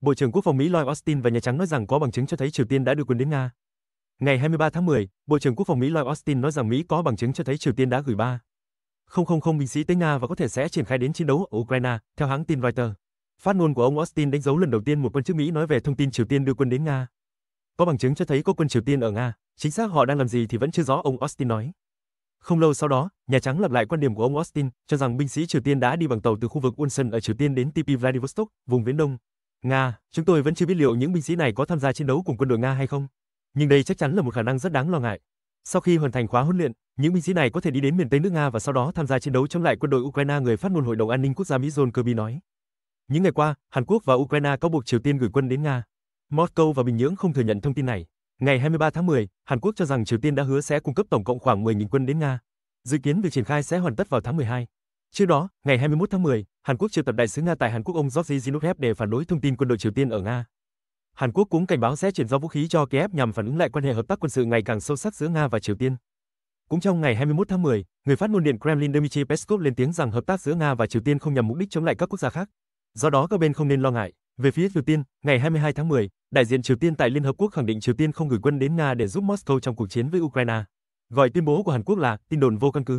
Bộ trưởng Quốc phòng Mỹ Lloyd Austin và Nhà Trắng nói rằng có bằng chứng cho thấy Triều Tiên đã đưa quân đến Nga. Ngày 23 tháng 10, Bộ trưởng Quốc phòng Mỹ Lloyd Austin nói rằng Mỹ có bằng chứng cho thấy Triều Tiên đã gửi 3 không binh sĩ tới Nga và có thể sẽ triển khai đến chiến đấu ở Ukraine, theo hãng tin Reuters. Phát ngôn của ông Austin đánh dấu lần đầu tiên một quan chức Mỹ nói về thông tin Triều Tiên đưa quân đến Nga. Có bằng chứng cho thấy có quân Triều Tiên ở Nga, chính xác họ đang làm gì thì vẫn chưa rõ ông Austin nói. Không lâu sau đó, Nhà Trắng lặp lại quan điểm của ông Austin, cho rằng binh sĩ Triều Tiên đã đi bằng tàu từ khu vực Ulsan ở Triều Tiên đến TP Vladivostok, vùng Viễn Đông, Nga, chúng tôi vẫn chưa biết liệu những binh sĩ này có tham gia chiến đấu cùng quân đội Nga hay không, nhưng đây chắc chắn là một khả năng rất đáng lo ngại. Sau khi hoàn thành khóa huấn luyện, những binh sĩ này có thể đi đến miền Tây nước Nga và sau đó tham gia chiến đấu chống lại quân đội Ukraine, người phát ngôn Hội đồng An ninh Quốc gia Mỹ John Kirby nói. Những ngày qua, Hàn Quốc và Ukraine cáo buộc Triều Tiên gửi quân đến Nga. Moscow và Bình Nhưỡng không thừa nhận thông tin này. Ngày 23 tháng 10, Hàn Quốc cho rằng Triều Tiên đã hứa sẽ cung cấp tổng cộng khoảng 10.000 quân đến Nga. Dự kiến việc triển khai sẽ hoàn tất vào tháng 12. Trước đó, ngày 21 tháng 10, Hàn Quốc triệu tập đại sứ Nga tại Hàn Quốc ông Georgy Zinukhev để phản đối thông tin quân đội Triều Tiên ở Nga. Hàn Quốc cũng cảnh báo sẽ chuyển giao vũ khí cho Kiev nhằm phản ứng lại quan hệ hợp tác quân sự ngày càng sâu sắc giữa Nga và Triều Tiên. Cũng trong ngày 21 tháng 10, người phát ngôn điện Kremlin Dmitry Peskov lên tiếng rằng hợp tác giữa Nga và Triều Tiên không nhằm mục đích chống lại các quốc gia khác. Do đó các bên không nên lo ngại. Về phía Triều Tiên, ngày 22 tháng 10, đại diện Triều Tiên tại Liên Hợp Quốc khẳng định Triều Tiên không gửi quân đến Nga để giúp Moscow trong cuộc chiến với Ukraine. Gọi tuyên bố của Hàn Quốc là tin đồn vô căn cứ.